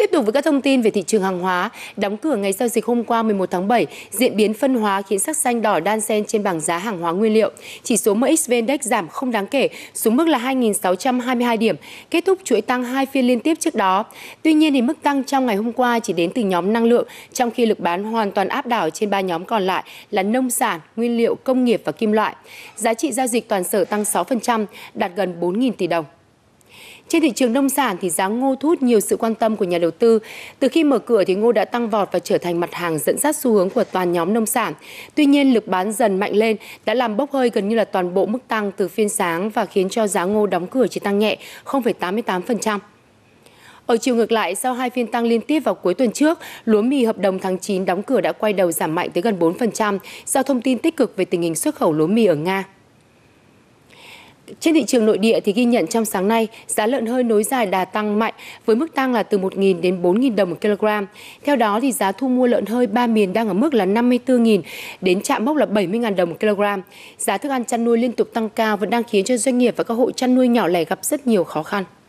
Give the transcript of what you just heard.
Tiếp tục với các thông tin về thị trường hàng hóa, đóng cửa ngày giao dịch hôm qua 11 tháng 7, diễn biến phân hóa khiến sắc xanh đỏ đan xen trên bảng giá hàng hóa nguyên liệu. Chỉ số MXV Index giảm không đáng kể, xuống mức là 2.622 điểm, kết thúc chuỗi tăng hai phiên liên tiếp trước đó. Tuy nhiên thì mức tăng trong ngày hôm qua chỉ đến từ nhóm năng lượng, trong khi lực bán hoàn toàn áp đảo trên ba nhóm còn lại là nông sản, nguyên liệu, công nghiệp và kim loại. Giá trị giao dịch toàn sở tăng 6%, đạt gần 4.000 tỷ đồng. Trên thị trường nông sản thì giá ngô thu hút nhiều sự quan tâm của nhà đầu tư. Từ khi mở cửa thì ngô đã tăng vọt và trở thành mặt hàng dẫn dắt xu hướng của toàn nhóm nông sản. Tuy nhiên lực bán dần mạnh lên đã làm bốc hơi gần như là toàn bộ mức tăng từ phiên sáng và khiến cho giá ngô đóng cửa chỉ tăng nhẹ 0,88%. Ở chiều ngược lại, sau hai phiên tăng liên tiếp vào cuối tuần trước, lúa mì hợp đồng tháng 9 đóng cửa đã quay đầu giảm mạnh tới gần 4% do thông tin tích cực về tình hình xuất khẩu lúa mì ở Nga. Trên thị trường nội địa thì ghi nhận trong sáng nay, giá lợn hơi nối dài đà tăng mạnh với mức tăng là từ 1.000 đến 4.000 đồng một kg. Theo đó thì giá thu mua lợn hơi ba miền đang ở mức là 54.000 đến chạm mốc là 70.000 đồng một kg. Giá thức ăn chăn nuôi liên tục tăng cao vẫn đang khiến cho doanh nghiệp và các hộ chăn nuôi nhỏ lẻ gặp rất nhiều khó khăn.